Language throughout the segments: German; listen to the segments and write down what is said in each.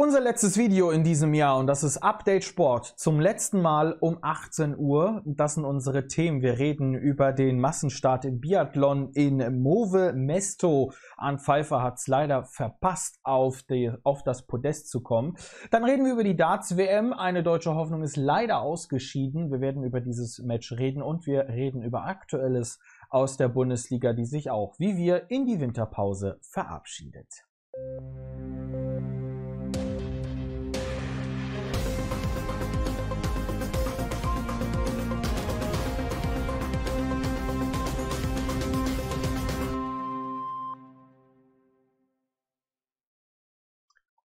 Unser letztes Video in diesem Jahr und das ist Update Sport zum letzten Mal um 18 Uhr. Das sind unsere Themen. Wir reden über den Massenstart im Biathlon in Move Mesto. An Pfeiffer hat es leider verpasst, auf, die, auf das Podest zu kommen. Dann reden wir über die Darts WM. Eine deutsche Hoffnung ist leider ausgeschieden. Wir werden über dieses Match reden und wir reden über Aktuelles aus der Bundesliga, die sich auch wie wir in die Winterpause verabschiedet.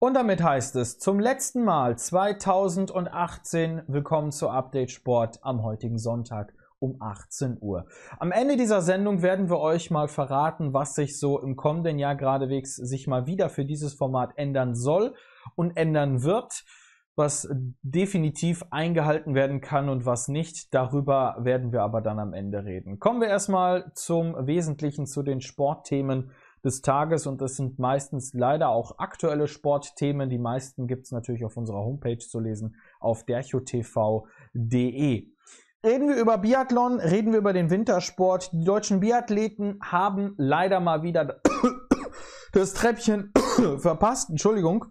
Und damit heißt es zum letzten Mal 2018 willkommen zu Update Sport am heutigen Sonntag um 18 Uhr. Am Ende dieser Sendung werden wir euch mal verraten, was sich so im kommenden Jahr geradewegs sich mal wieder für dieses Format ändern soll und ändern wird, was definitiv eingehalten werden kann und was nicht. Darüber werden wir aber dann am Ende reden. Kommen wir erstmal zum Wesentlichen, zu den Sportthemen des Tages und das sind meistens leider auch aktuelle Sportthemen. Die meisten gibt es natürlich auf unserer Homepage zu lesen auf derchotv.de. Reden wir über Biathlon, reden wir über den Wintersport. Die deutschen Biathleten haben leider mal wieder das Treppchen verpasst, Entschuldigung,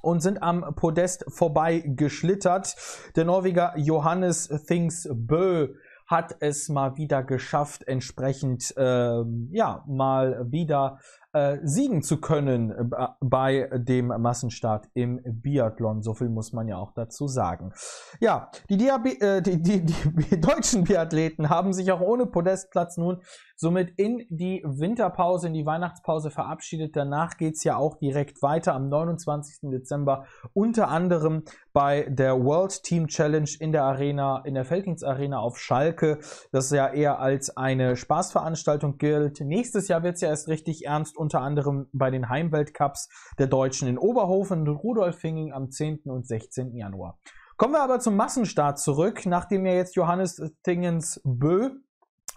und sind am Podest vorbei geschlittert. Der Norweger Johannes Thingsbö hat es mal wieder geschafft, entsprechend ähm, ja mal wieder äh, siegen zu können äh, bei dem Massenstart im Biathlon. So viel muss man ja auch dazu sagen. Ja, die, Diab äh, die, die, die deutschen Biathleten haben sich auch ohne Podestplatz nun somit in die Winterpause, in die Weihnachtspause verabschiedet. Danach geht es ja auch direkt weiter am 29. Dezember, unter anderem bei der World Team Challenge in der Arena, in der Feldings Arena auf Schalke, das ist ja eher als eine Spaßveranstaltung gilt. Nächstes Jahr wird es ja erst richtig ernst unter anderem bei den Heimweltcups der Deutschen in Oberhofen und Rudolfinging am 10. und 16. Januar. Kommen wir aber zum Massenstart zurück, nachdem ja jetzt Johannes Tingens Bö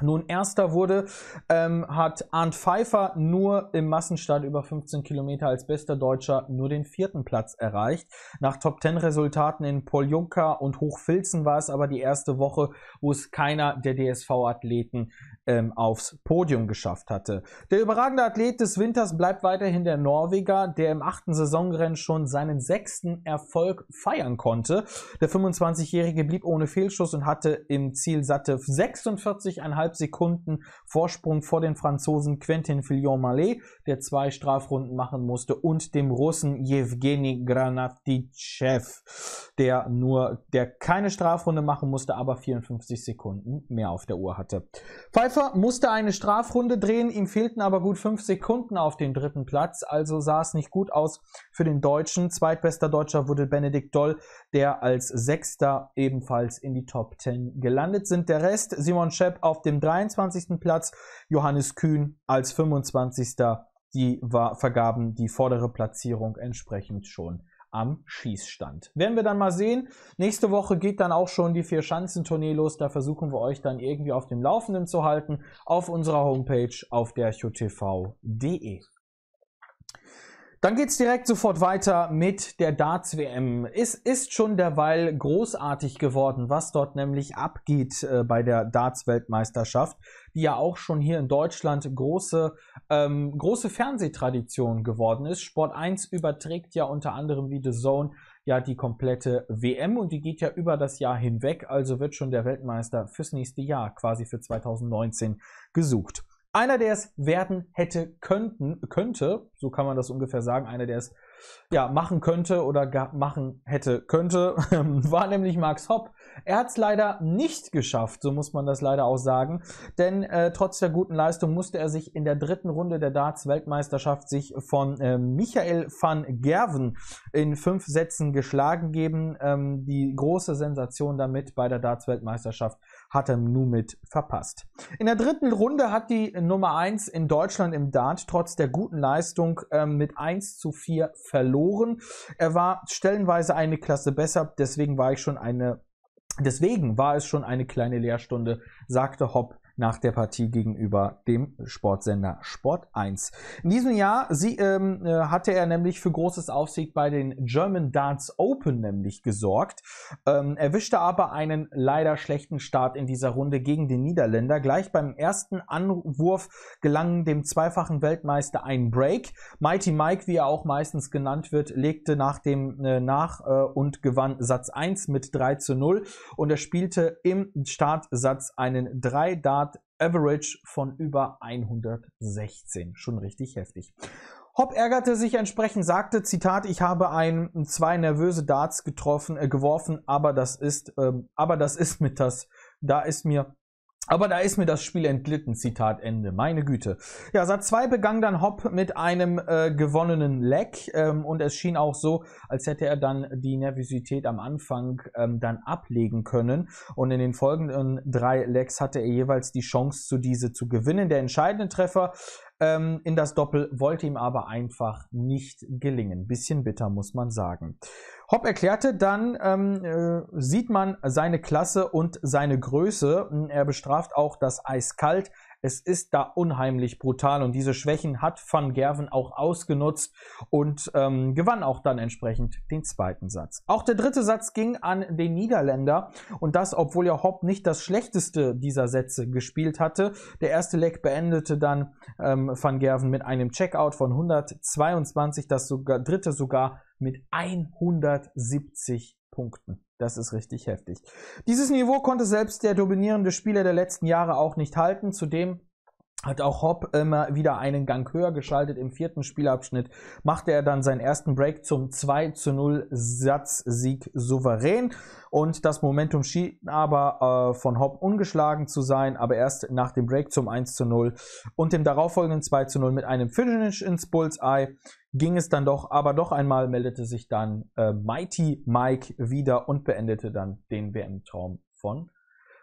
nun erster wurde, ähm, hat Arndt Pfeiffer nur im Massenstart über 15 Kilometer als bester Deutscher nur den vierten Platz erreicht. Nach Top-10-Resultaten in Poljonka und Hochfilzen war es aber die erste Woche, wo es keiner der DSV-Athleten ähm, aufs Podium geschafft hatte. Der überragende Athlet des Winters bleibt weiterhin der Norweger, der im achten Saisonrennen schon seinen sechsten Erfolg feiern konnte. Der 25-Jährige blieb ohne Fehlschuss und hatte im Ziel satte 46,5 Sekunden Vorsprung vor den Franzosen Quentin Fillon-Mallet, der zwei Strafrunden machen musste, und dem Russen Jewgeni Granatitschew, der nur, der keine Strafrunde machen musste, aber 54 Sekunden mehr auf der Uhr hatte. Five Pfeiffer musste eine Strafrunde drehen, ihm fehlten aber gut fünf Sekunden auf den dritten Platz, also sah es nicht gut aus für den Deutschen. Zweitbester Deutscher wurde Benedikt Doll, der als Sechster ebenfalls in die Top Ten gelandet sind. Der Rest Simon Schepp auf dem 23. Platz, Johannes Kühn als 25. Die war, vergaben die vordere Platzierung entsprechend schon am Schießstand. Werden wir dann mal sehen. Nächste Woche geht dann auch schon die Vier-Schanzentournee los. Da versuchen wir euch dann irgendwie auf dem Laufenden zu halten. Auf unserer Homepage auf der derchotv.de. Dann geht es direkt sofort weiter mit der Darts WM. Es ist schon derweil großartig geworden, was dort nämlich abgeht äh, bei der Darts Weltmeisterschaft, die ja auch schon hier in Deutschland große, ähm, große Fernsehtradition geworden ist. Sport 1 überträgt ja unter anderem wie The Zone ja die komplette WM und die geht ja über das Jahr hinweg, also wird schon der Weltmeister fürs nächste Jahr, quasi für 2019 gesucht. Einer, der es werden hätte könnten, könnte, so kann man das ungefähr sagen, einer, der es ja, machen könnte oder machen hätte könnte, war nämlich Max Hopp. Er hat es leider nicht geschafft, so muss man das leider auch sagen, denn äh, trotz der guten Leistung musste er sich in der dritten Runde der Darts-Weltmeisterschaft sich von äh, Michael van Gerven in fünf Sätzen geschlagen geben. Ähm, die große Sensation damit bei der Darts-Weltmeisterschaft hat er nun mit verpasst. In der dritten Runde hat die Nummer 1 in Deutschland im Dart trotz der guten Leistung ähm, mit 1 zu 4 verloren. Er war stellenweise eine Klasse besser, deswegen war ich schon eine Deswegen war es schon eine kleine Lehrstunde, sagte Hopp nach der Partie gegenüber dem Sportsender Sport 1. In diesem Jahr sie, ähm, äh, hatte er nämlich für großes Aufsieg bei den German Darts Open nämlich gesorgt, ähm, erwischte aber einen leider schlechten Start in dieser Runde gegen den Niederländer. Gleich beim ersten Anwurf gelang dem zweifachen Weltmeister ein Break. Mighty Mike, wie er auch meistens genannt wird, legte nach dem äh, nach äh, und gewann Satz 1 mit 3 zu 0 und er spielte im Startsatz einen 3 Darts Chart Average von über 116. Schon richtig heftig. Hopp ärgerte sich entsprechend, sagte, Zitat, ich habe ein, zwei nervöse Darts getroffen, äh, geworfen, aber das ist, ähm, aber das ist mit das, da ist mir aber da ist mir das Spiel entglitten, Zitat Ende. Meine Güte. Ja, Satz 2 begann dann Hopp mit einem äh, gewonnenen Leck ähm, und es schien auch so, als hätte er dann die Nervosität am Anfang ähm, dann ablegen können. Und in den folgenden drei Lecks hatte er jeweils die Chance, zu diese zu gewinnen. Der entscheidende Treffer ähm, in das Doppel, wollte ihm aber einfach nicht gelingen. Bisschen bitter, muss man sagen. Hopp erklärte dann, ähm, äh, sieht man seine Klasse und seine Größe. Er bestraft auch das Eiskalt es ist da unheimlich brutal und diese Schwächen hat Van Gerven auch ausgenutzt und ähm, gewann auch dann entsprechend den zweiten Satz. Auch der dritte Satz ging an den Niederländer und das, obwohl ja Hopp nicht das schlechteste dieser Sätze gespielt hatte. Der erste Leck beendete dann ähm, Van Gerven mit einem Checkout von 122, das sogar, dritte sogar mit 170 Punkten. Das ist richtig heftig. Dieses Niveau konnte selbst der dominierende Spieler der letzten Jahre auch nicht halten. Zudem hat auch Hopp immer wieder einen Gang höher geschaltet. Im vierten Spielabschnitt machte er dann seinen ersten Break zum 2 zu 0 Satzsieg souverän. Und das Momentum schien aber äh, von Hopp ungeschlagen zu sein, aber erst nach dem Break zum 1 zu 0 und dem darauffolgenden 2 zu 0 mit einem Finish ins Bullseye ging es dann doch, aber doch einmal meldete sich dann äh, Mighty Mike wieder und beendete dann den WM-Traum von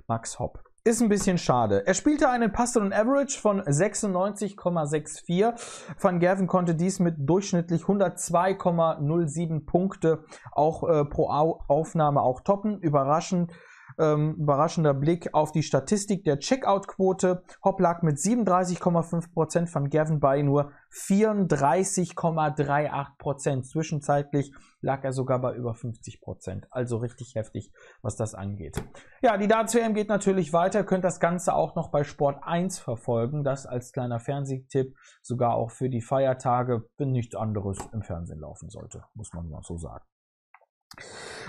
Max Hopp. Ist ein bisschen schade. Er spielte einen passenden Average von 96,64. Van Gerven konnte dies mit durchschnittlich 102,07 Punkte auch äh, pro Aufnahme auch toppen. Überraschend ähm, überraschender Blick auf die Statistik der Checkout-Quote. Hopp lag mit 37,5%, von Gavin bei nur 34,38%. Zwischenzeitlich lag er sogar bei über 50%. Also richtig heftig, was das angeht. Ja, die Darts-WM geht natürlich weiter. könnt das Ganze auch noch bei Sport 1 verfolgen. Das als kleiner Fernsehtipp, sogar auch für die Feiertage, wenn nichts anderes im Fernsehen laufen sollte, muss man mal so sagen.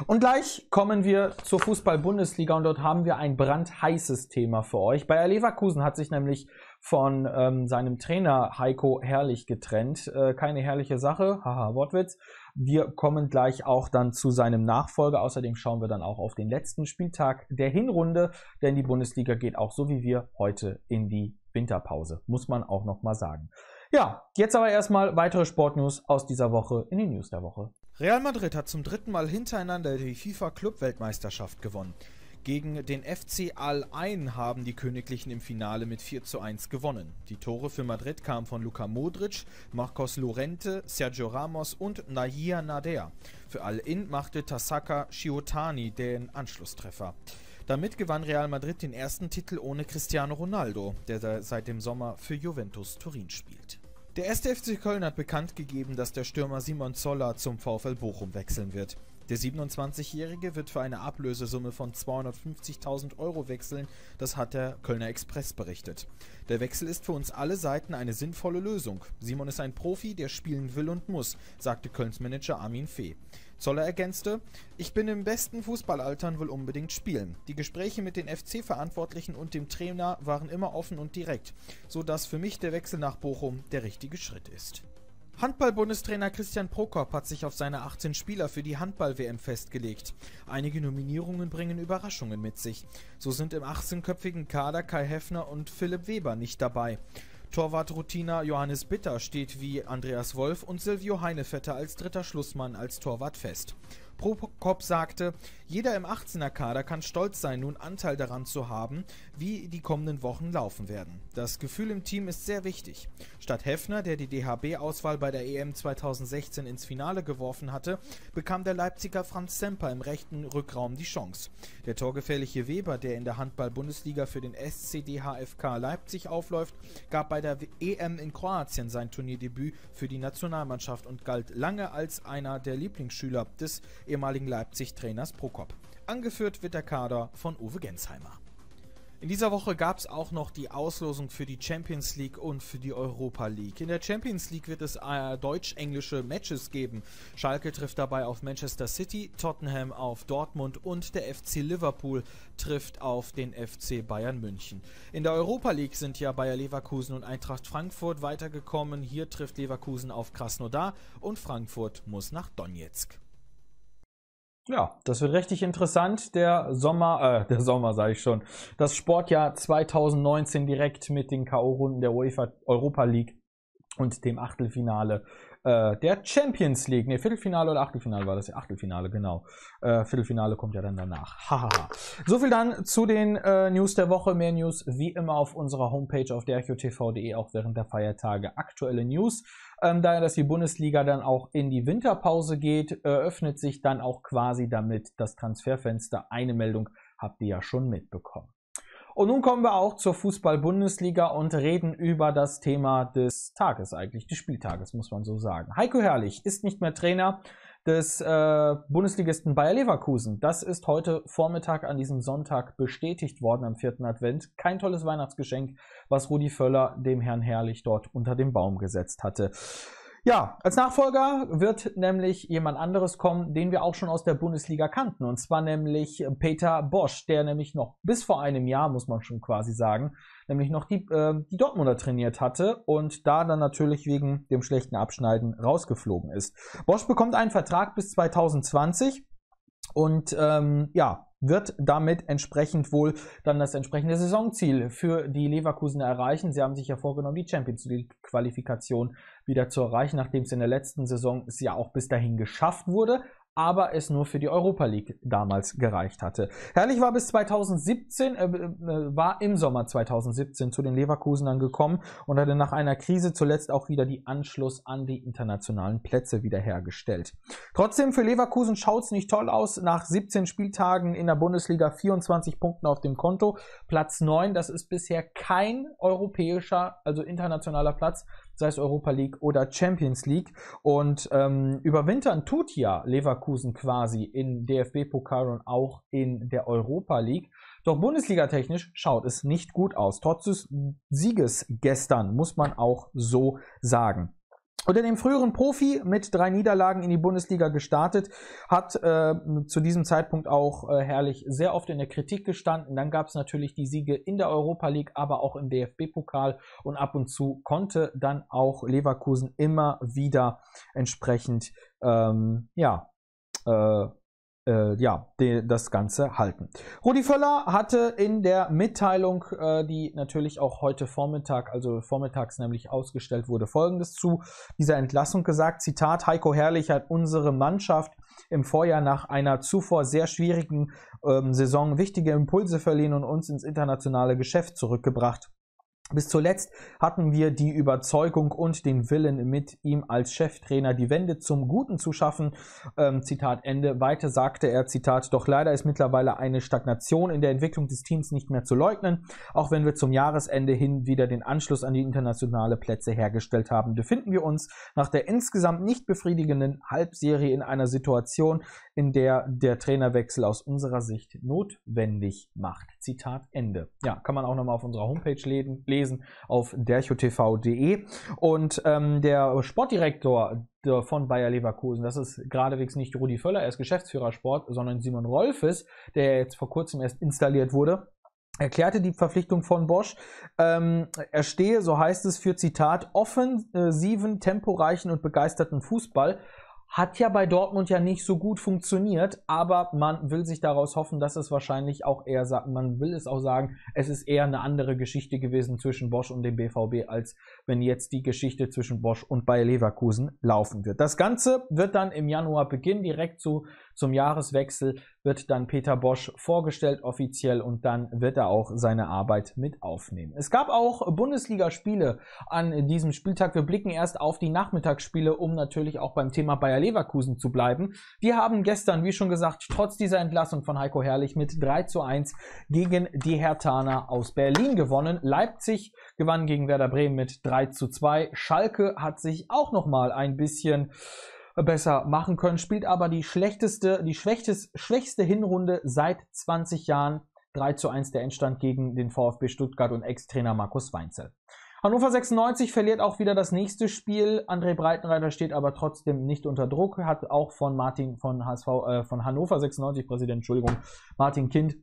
Und gleich kommen wir zur Fußball-Bundesliga und dort haben wir ein brandheißes Thema für euch. Bayer Leverkusen hat sich nämlich von ähm, seinem Trainer Heiko Herrlich getrennt. Äh, keine herrliche Sache, haha, Wortwitz. Wir kommen gleich auch dann zu seinem Nachfolger. Außerdem schauen wir dann auch auf den letzten Spieltag der Hinrunde, denn die Bundesliga geht auch so wie wir heute in die Winterpause, muss man auch nochmal sagen. Ja, jetzt aber erstmal weitere Sportnews aus dieser Woche in den News der Woche. Real Madrid hat zum dritten Mal hintereinander die FIFA Club Weltmeisterschaft gewonnen. Gegen den FC Al Ain haben die Königlichen im Finale mit 4 zu 1 gewonnen. Die Tore für Madrid kamen von Luka Modric, Marcos Lorente, Sergio Ramos und Nahia Nader. Für Al In machte Tasaka Shiotani den Anschlusstreffer. Damit gewann Real Madrid den ersten Titel ohne Cristiano Ronaldo, der seit dem Sommer für Juventus Turin spielt. Der 1. FC Köln hat bekannt gegeben, dass der Stürmer Simon Zoller zum VfL Bochum wechseln wird. Der 27-Jährige wird für eine Ablösesumme von 250.000 Euro wechseln, das hat der Kölner Express berichtet. Der Wechsel ist für uns alle Seiten eine sinnvolle Lösung. Simon ist ein Profi, der spielen will und muss, sagte Kölns Manager Armin Fee. Zoller ergänzte, ich bin im besten Fußballalter und will unbedingt spielen. Die Gespräche mit den FC-Verantwortlichen und dem Trainer waren immer offen und direkt, sodass für mich der Wechsel nach Bochum der richtige Schritt ist. Handball-Bundestrainer Christian Prokop hat sich auf seine 18 Spieler für die Handball-WM festgelegt. Einige Nominierungen bringen Überraschungen mit sich. So sind im 18-köpfigen Kader Kai Heffner und Philipp Weber nicht dabei. Torwartroutiner Johannes Bitter steht wie Andreas Wolf und Silvio Heinevetter als dritter Schlussmann als Torwart fest. Prokop sagte, jeder im 18er-Kader kann stolz sein, nun Anteil daran zu haben, wie die kommenden Wochen laufen werden. Das Gefühl im Team ist sehr wichtig. Statt Heffner, der die DHB-Auswahl bei der EM 2016 ins Finale geworfen hatte, bekam der Leipziger Franz Semper im rechten Rückraum die Chance. Der torgefährliche Weber, der in der Handball-Bundesliga für den SCDHFK Leipzig aufläuft, gab bei der EM in Kroatien sein Turnierdebüt für die Nationalmannschaft und galt lange als einer der Lieblingsschüler des ehemaligen Leipzig-Trainers Prokop. Angeführt wird der Kader von Uwe Gensheimer. In dieser Woche gab es auch noch die Auslosung für die Champions League und für die Europa League. In der Champions League wird es äh, deutsch-englische Matches geben. Schalke trifft dabei auf Manchester City, Tottenham auf Dortmund und der FC Liverpool trifft auf den FC Bayern München. In der Europa League sind ja Bayer Leverkusen und Eintracht Frankfurt weitergekommen. Hier trifft Leverkusen auf Krasnodar und Frankfurt muss nach Donetsk. Ja, das wird richtig interessant. Der Sommer, äh, der Sommer sage ich schon, das Sportjahr 2019 direkt mit den K.O.-Runden der UEFA Europa League und dem Achtelfinale äh, der Champions League. Ne, Viertelfinale oder Achtelfinale war das ja. Achtelfinale, genau. Äh, Viertelfinale kommt ja dann danach. Hahaha. so viel dann zu den äh, News der Woche. Mehr News wie immer auf unserer Homepage auf derqtv.de, auch während der Feiertage. Aktuelle News. Ähm, da dass die Bundesliga dann auch in die Winterpause geht, öffnet sich dann auch quasi damit das Transferfenster. Eine Meldung habt ihr ja schon mitbekommen. Und nun kommen wir auch zur Fußball-Bundesliga und reden über das Thema des Tages eigentlich, des Spieltages, muss man so sagen. Heiko Herrlich ist nicht mehr Trainer des äh, Bundesligisten Bayer Leverkusen. Das ist heute Vormittag an diesem Sonntag bestätigt worden am vierten Advent. Kein tolles Weihnachtsgeschenk, was Rudi Völler dem Herrn Herrlich dort unter den Baum gesetzt hatte. Ja, als Nachfolger wird nämlich jemand anderes kommen, den wir auch schon aus der Bundesliga kannten. Und zwar nämlich äh, Peter Bosch, der nämlich noch bis vor einem Jahr, muss man schon quasi sagen, nämlich noch die, äh, die Dortmunder trainiert hatte und da dann natürlich wegen dem schlechten Abschneiden rausgeflogen ist. Bosch bekommt einen Vertrag bis 2020 und ähm, ja, wird damit entsprechend wohl dann das entsprechende Saisonziel für die Leverkusener erreichen. Sie haben sich ja vorgenommen, die Champions League-Qualifikation wieder zu erreichen, nachdem es in der letzten Saison es ja auch bis dahin geschafft wurde aber es nur für die Europa League damals gereicht hatte. Herrlich war bis 2017, äh, äh, war im Sommer 2017 zu den Leverkusenern gekommen und hatte nach einer Krise zuletzt auch wieder die Anschluss an die internationalen Plätze wiederhergestellt. Trotzdem für Leverkusen schaut's nicht toll aus. Nach 17 Spieltagen in der Bundesliga 24 Punkten auf dem Konto, Platz 9, das ist bisher kein europäischer, also internationaler Platz, sei es Europa League oder Champions League. Und ähm, überwintern tut ja Leverkusen quasi in DFB-Pokal und auch in der Europa League. Doch bundesligatechnisch schaut es nicht gut aus. Trotz des Sieges gestern, muss man auch so sagen. Unter dem früheren Profi mit drei Niederlagen in die Bundesliga gestartet, hat äh, zu diesem Zeitpunkt auch äh, herrlich sehr oft in der Kritik gestanden. Dann gab es natürlich die Siege in der Europa League, aber auch im DFB-Pokal und ab und zu konnte dann auch Leverkusen immer wieder entsprechend ähm, ja, äh, äh, ja, de, das Ganze halten. Rudi Völler hatte in der Mitteilung, äh, die natürlich auch heute Vormittag, also vormittags nämlich ausgestellt wurde, Folgendes zu dieser Entlassung gesagt. Zitat, Heiko Herrlich hat unsere Mannschaft im Vorjahr nach einer zuvor sehr schwierigen ähm, Saison wichtige Impulse verliehen und uns ins internationale Geschäft zurückgebracht. Bis zuletzt hatten wir die Überzeugung und den Willen, mit ihm als Cheftrainer die Wende zum Guten zu schaffen. Ähm, Zitat Ende. Weiter sagte er, Zitat, doch leider ist mittlerweile eine Stagnation in der Entwicklung des Teams nicht mehr zu leugnen. Auch wenn wir zum Jahresende hin wieder den Anschluss an die internationale Plätze hergestellt haben, befinden wir uns nach der insgesamt nicht befriedigenden Halbserie in einer Situation, in der der Trainerwechsel aus unserer Sicht notwendig macht. Zitat Ende. Ja, kann man auch nochmal auf unserer Homepage lesen lesen auf derchotv.de. Und ähm, der Sportdirektor äh, von Bayer Leverkusen, das ist geradewegs nicht Rudi Völler, er ist Geschäftsführer Sport, sondern Simon Rolfes, der jetzt vor kurzem erst installiert wurde, erklärte die Verpflichtung von Bosch. Ähm, er stehe, so heißt es, für Zitat, offensiven, temporeichen und begeisterten Fußball hat ja bei Dortmund ja nicht so gut funktioniert, aber man will sich daraus hoffen, dass es wahrscheinlich auch eher sagt, man will es auch sagen, es ist eher eine andere Geschichte gewesen zwischen Bosch und dem BVB, als wenn jetzt die Geschichte zwischen Bosch und Bayer Leverkusen laufen wird. Das Ganze wird dann im Januar beginnen, direkt zu zum Jahreswechsel wird dann Peter Bosch vorgestellt offiziell und dann wird er auch seine Arbeit mit aufnehmen. Es gab auch Bundesligaspiele an diesem Spieltag. Wir blicken erst auf die Nachmittagsspiele, um natürlich auch beim Thema Bayer Leverkusen zu bleiben. Die haben gestern, wie schon gesagt, trotz dieser Entlassung von Heiko Herrlich mit 3 zu 1 gegen die Hertaner aus Berlin gewonnen. Leipzig gewann gegen Werder Bremen mit 3 zu 2. Schalke hat sich auch nochmal ein bisschen besser machen können, spielt aber die schlechteste, die schwächtes, schwächste Hinrunde seit 20 Jahren. 3 zu 1 der Endstand gegen den VfB Stuttgart und Ex-Trainer Markus Weinzel. Hannover 96 verliert auch wieder das nächste Spiel. André Breitenreiter steht aber trotzdem nicht unter Druck, hat auch von Martin von HSV, äh, von Hannover 96 Präsident, Entschuldigung, Martin Kind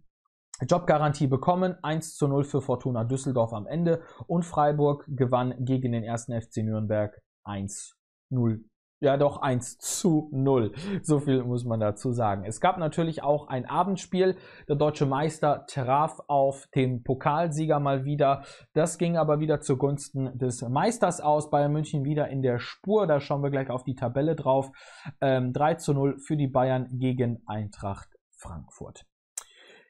Jobgarantie bekommen. 1 zu 0 für Fortuna Düsseldorf am Ende und Freiburg gewann gegen den ersten FC Nürnberg 1 0 ja doch 1 zu 0. So viel muss man dazu sagen. Es gab natürlich auch ein Abendspiel. Der deutsche Meister traf auf den Pokalsieger mal wieder. Das ging aber wieder zugunsten des Meisters aus. Bayern München wieder in der Spur. Da schauen wir gleich auf die Tabelle drauf. Ähm, 3 zu 0 für die Bayern gegen Eintracht Frankfurt.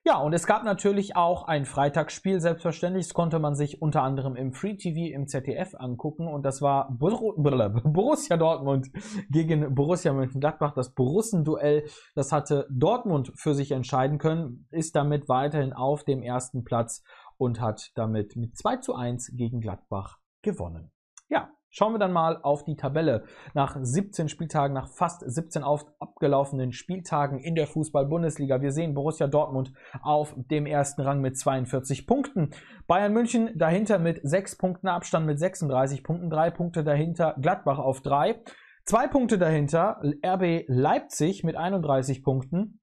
Ja, und es gab natürlich auch ein Freitagsspiel, selbstverständlich. Das konnte man sich unter anderem im Free TV, im ZDF angucken. Und das war Borussia Dortmund gegen Borussia Mönchengladbach. Das Borussenduell, das hatte Dortmund für sich entscheiden können, ist damit weiterhin auf dem ersten Platz und hat damit mit 2 zu 1 gegen Gladbach gewonnen. Ja, Schauen wir dann mal auf die Tabelle. Nach 17 Spieltagen, nach fast 17 abgelaufenen Spieltagen in der Fußball-Bundesliga. Wir sehen Borussia Dortmund auf dem ersten Rang mit 42 Punkten. Bayern München dahinter mit 6 Punkten Abstand mit 36 Punkten. 3 Punkte dahinter Gladbach auf 3. 2 Punkte dahinter RB Leipzig mit 31 Punkten.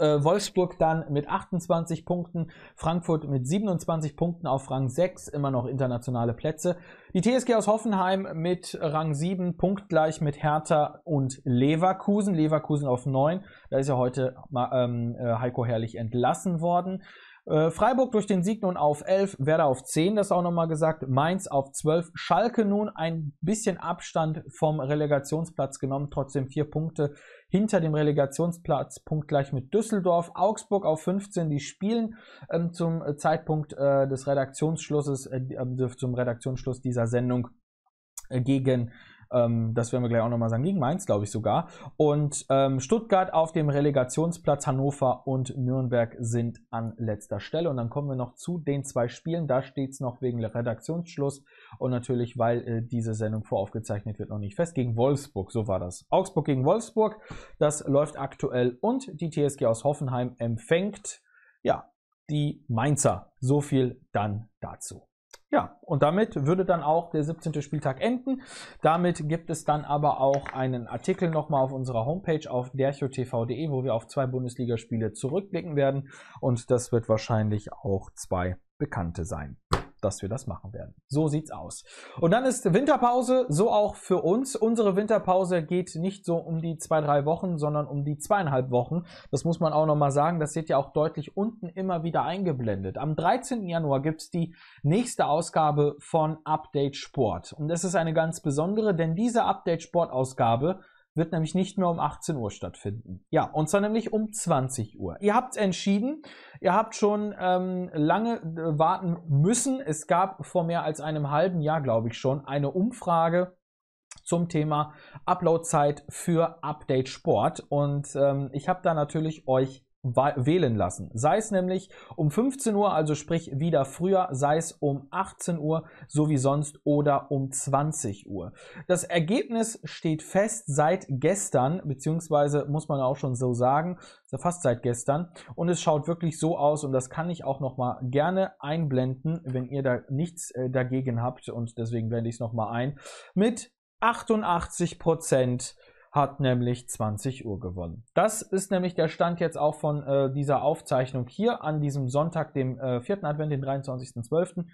Äh, Wolfsburg dann mit 28 Punkten, Frankfurt mit 27 Punkten auf Rang 6, immer noch internationale Plätze. Die TSG aus Hoffenheim mit Rang 7, punktgleich mit Hertha und Leverkusen. Leverkusen auf 9. Da ist ja heute ähm, äh, Heiko Herrlich entlassen worden. Äh, Freiburg durch den Sieg nun auf 11, Werder auf 10, das auch nochmal gesagt, Mainz auf 12, Schalke nun ein bisschen Abstand vom Relegationsplatz genommen, trotzdem vier Punkte hinter dem Relegationsplatz punktgleich mit Düsseldorf. Augsburg auf 15, die spielen ähm, zum äh, Zeitpunkt äh, des Redaktionsschlusses, äh, ähm, zum Redaktionsschluss dieser Sendung äh, gegen ähm, das werden wir gleich auch nochmal sagen. Gegen Mainz, glaube ich sogar. Und ähm, Stuttgart auf dem Relegationsplatz. Hannover und Nürnberg sind an letzter Stelle. Und dann kommen wir noch zu den zwei Spielen. Da steht es noch wegen Redaktionsschluss. Und natürlich, weil äh, diese Sendung voraufgezeichnet wird, noch nicht fest. Gegen Wolfsburg, so war das. Augsburg gegen Wolfsburg. Das läuft aktuell. Und die TSG aus Hoffenheim empfängt. Ja, die Mainzer. So viel dann dazu. Ja, und damit würde dann auch der 17. Spieltag enden. Damit gibt es dann aber auch einen Artikel nochmal auf unserer Homepage auf derchotv.de, wo wir auf zwei Bundesligaspiele zurückblicken werden. Und das wird wahrscheinlich auch zwei bekannte sein dass wir das machen werden. So sieht's aus. Und dann ist Winterpause, so auch für uns. Unsere Winterpause geht nicht so um die zwei, drei Wochen, sondern um die zweieinhalb Wochen. Das muss man auch nochmal sagen. Das seht ihr auch deutlich unten immer wieder eingeblendet. Am 13. Januar gibt's die nächste Ausgabe von Update Sport. Und es ist eine ganz besondere, denn diese Update Sport Ausgabe wird nämlich nicht mehr um 18 Uhr stattfinden. Ja, und zwar nämlich um 20 Uhr. Ihr habt entschieden, ihr habt schon ähm, lange äh, warten müssen. Es gab vor mehr als einem halben Jahr, glaube ich schon, eine Umfrage zum Thema Uploadzeit für Update Sport. Und ähm, ich habe da natürlich euch wählen lassen. Sei es nämlich um 15 Uhr, also sprich wieder früher, sei es um 18 Uhr, so wie sonst, oder um 20 Uhr. Das Ergebnis steht fest seit gestern, beziehungsweise muss man auch schon so sagen, also fast seit gestern. Und es schaut wirklich so aus und das kann ich auch nochmal gerne einblenden, wenn ihr da nichts äh, dagegen habt und deswegen blende ich es nochmal ein, mit 88 Prozent hat nämlich 20 Uhr gewonnen. Das ist nämlich der Stand jetzt auch von äh, dieser Aufzeichnung hier an diesem Sonntag, dem äh, 4. Advent, den 23.12.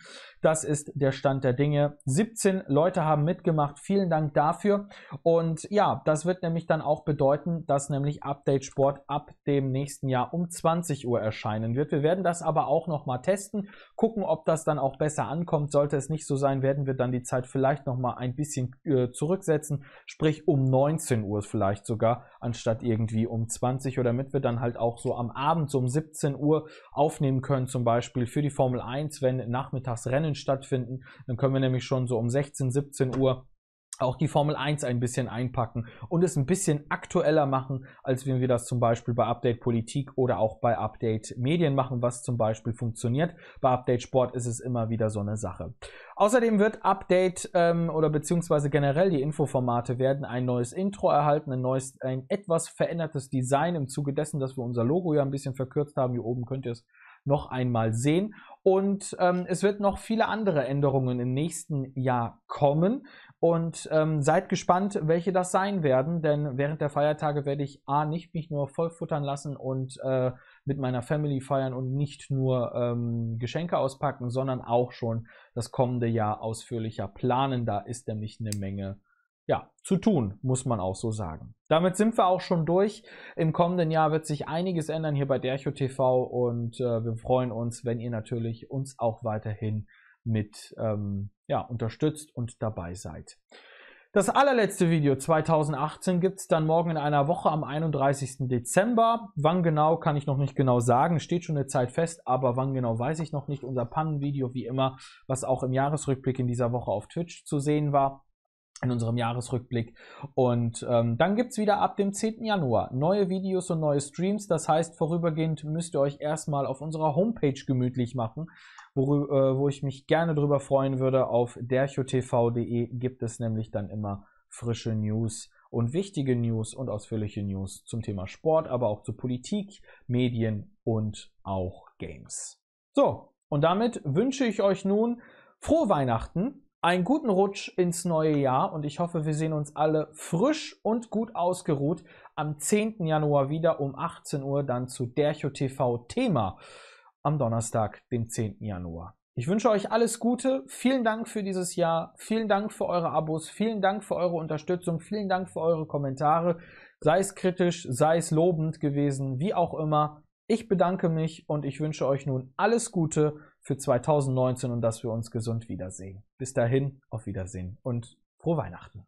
Das ist der Stand der Dinge. 17 Leute haben mitgemacht. Vielen Dank dafür. Und ja, das wird nämlich dann auch bedeuten, dass nämlich Update Sport ab dem nächsten Jahr um 20 Uhr erscheinen wird. Wir werden das aber auch nochmal testen, gucken, ob das dann auch besser ankommt. Sollte es nicht so sein, werden wir dann die Zeit vielleicht nochmal ein bisschen äh, zurücksetzen, sprich um 19 Uhr. Uhr vielleicht sogar, anstatt irgendwie um 20 oder damit wir dann halt auch so am Abend so um 17 Uhr aufnehmen können, zum Beispiel für die Formel 1, wenn nachmittags Rennen stattfinden, dann können wir nämlich schon so um 16, 17 Uhr auch die Formel 1 ein bisschen einpacken und es ein bisschen aktueller machen, als wenn wir das zum Beispiel bei Update Politik oder auch bei Update Medien machen, was zum Beispiel funktioniert. Bei Update Sport ist es immer wieder so eine Sache. Außerdem wird Update ähm, oder beziehungsweise generell die Infoformate werden ein neues Intro erhalten, ein neues, ein etwas verändertes Design im Zuge dessen, dass wir unser Logo ja ein bisschen verkürzt haben. Hier oben könnt ihr es noch einmal sehen. Und ähm, es wird noch viele andere Änderungen im nächsten Jahr kommen. Und ähm, seid gespannt, welche das sein werden, denn während der Feiertage werde ich A, nicht mich nur voll futtern lassen und äh, mit meiner Family feiern und nicht nur ähm, Geschenke auspacken, sondern auch schon das kommende Jahr ausführlicher planen. Da ist nämlich eine Menge ja, zu tun, muss man auch so sagen. Damit sind wir auch schon durch. Im kommenden Jahr wird sich einiges ändern hier bei Dercho TV und äh, wir freuen uns, wenn ihr natürlich uns auch weiterhin mit ähm, ja, unterstützt und dabei seid. Das allerletzte Video 2018 gibt es dann morgen in einer Woche am 31. Dezember. Wann genau, kann ich noch nicht genau sagen. Steht schon eine Zeit fest, aber wann genau weiß ich noch nicht. Unser Pannenvideo, wie immer, was auch im Jahresrückblick in dieser Woche auf Twitch zu sehen war in unserem Jahresrückblick. Und ähm, dann gibt es wieder ab dem 10. Januar neue Videos und neue Streams. Das heißt, vorübergehend müsst ihr euch erstmal auf unserer Homepage gemütlich machen, wo, äh, wo ich mich gerne drüber freuen würde. Auf derchotv.de gibt es nämlich dann immer frische News und wichtige News und ausführliche News zum Thema Sport, aber auch zu Politik, Medien und auch Games. So, und damit wünsche ich euch nun frohe Weihnachten einen guten Rutsch ins neue Jahr und ich hoffe, wir sehen uns alle frisch und gut ausgeruht am 10. Januar wieder um 18 Uhr dann zu Dercho TV Thema am Donnerstag, dem 10. Januar. Ich wünsche euch alles Gute. Vielen Dank für dieses Jahr. Vielen Dank für eure Abos. Vielen Dank für eure Unterstützung. Vielen Dank für eure Kommentare. Sei es kritisch, sei es lobend gewesen, wie auch immer. Ich bedanke mich und ich wünsche euch nun alles Gute für 2019 und dass wir uns gesund wiedersehen. Bis dahin, auf Wiedersehen und frohe Weihnachten.